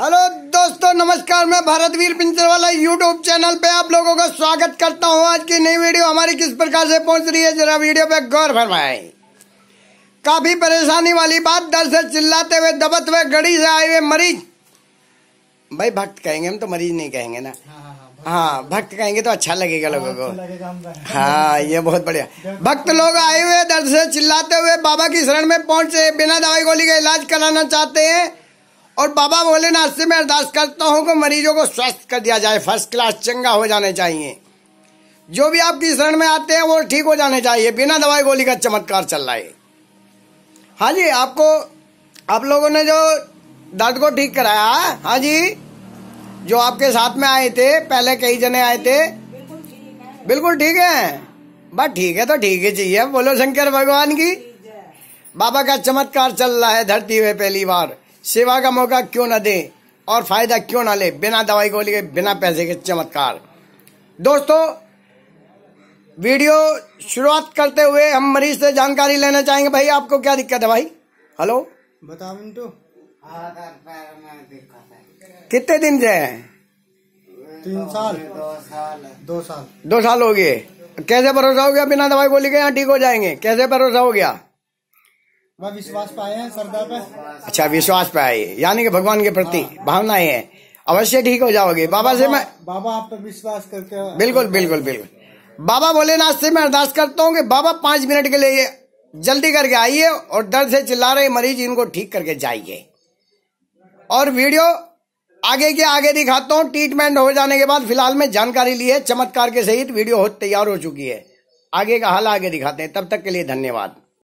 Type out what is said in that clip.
Hello दोस्तों नमस्कार मैं भारतवीर पिंचर वाला यूट्यूब चैनल पे आप लोगों का स्वागत करता हूँ आज की नई वीडियो हमारी किस प्रकार से पहुंच रही है जरा वीडियो पे गौर फरमाए काफी परेशानी वाली बात दर से चिल्लाते हुए दबत हुए गड़ी से आए हुए मरीज भाई भक्त कहेंगे हम तो मरीज नहीं कहेंगे ना हाँ, हाँ, हाँ, हाँ भक्त कहेंगे तो अच्छा लगेगा लोगों को हाँ अच्छा ये बहुत बढ़िया भक्त लोग आए हुए दर्द से चिल्लाते हुए बाबा की शरण में पहुंचे बिना दवाई गोली का इलाज कराना चाहते हैं और बाबा भोलेनाथ से मैं अरदास करता हूँ कि मरीजों को स्वस्थ कर दिया जाए फर्स्ट क्लास चंगा हो जाने चाहिए जो भी आपकी शरण में आते हैं वो ठीक हो जाने चाहिए बिना दवाई गोली का चमत्कार चल रहा है हाँ जी आपको आप लोगों ने जो दर्द को ठीक कराया हाँ जी जो आपके साथ में आए थे पहले कई जने आए थे बिल्कुल ठीक है बस ठीक है तो ठीक ही चाहिए बोलो शंकर भगवान की बाबा का चमत्कार चल रहा है धरती में पहली बार सेवा का मौका क्यों ना दे और फायदा क्यों ना ले बिना दवाई गोली के बिना पैसे के चमत्कार दोस्तों वीडियो शुरुआत करते हुए हम मरीज से जानकारी लेना चाहेंगे भाई आपको क्या दिक्कत है भाई हेलो बताओ मिंटू कितने दिन से है तीन साल दो साल दो साल दो साल हो गए कैसे भरोसा हो गया बिना दवाई गोली के यहाँ ठीक हो जाएंगे कैसे भरोसा हो गया विश्वास पाए हैं श्रद्धा पे अच्छा विश्वास पाए यानी कि भगवान के प्रति हाँ। भावना है अवश्य ठीक हो जाओगे बाबा से मैं बाबा आप पर विश्वास करके बिल्कुल बिल्कुल बिल्कुल बाबा भोलेनाथ से मैं अरदास करता हूँ कि बाबा पांच मिनट के लिए जल्दी करके आइए और दर्द से चिल्ला रहे मरीज इनको ठीक करके जाइए और वीडियो आगे के आगे दिखाता हूँ ट्रीटमेंट हो जाने के बाद फिलहाल में जानकारी ली है चमत्कार के सहित वीडियो तैयार हो चुकी है आगे का हाल आगे दिखाते हैं तब तक के लिए धन्यवाद